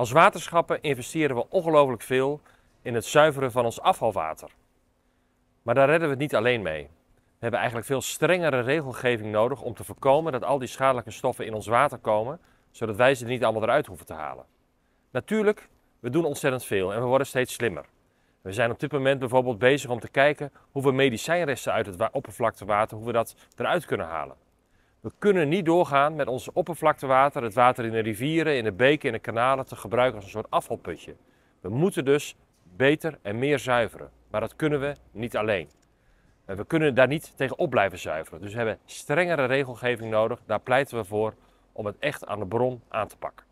Als waterschappen investeren we ongelooflijk veel in het zuiveren van ons afvalwater. Maar daar redden we het niet alleen mee. We hebben eigenlijk veel strengere regelgeving nodig om te voorkomen dat al die schadelijke stoffen in ons water komen, zodat wij ze er niet allemaal eruit hoeven te halen. Natuurlijk, we doen ontzettend veel en we worden steeds slimmer. We zijn op dit moment bijvoorbeeld bezig om te kijken hoe we medicijnresten uit het oppervlaktewater, hoe we dat eruit kunnen halen. We kunnen niet doorgaan met ons oppervlaktewater, het water in de rivieren, in de beken, in de kanalen, te gebruiken als een soort afvalputje. We moeten dus beter en meer zuiveren. Maar dat kunnen we niet alleen. we kunnen daar niet tegen op blijven zuiveren. Dus we hebben strengere regelgeving nodig. Daar pleiten we voor om het echt aan de bron aan te pakken.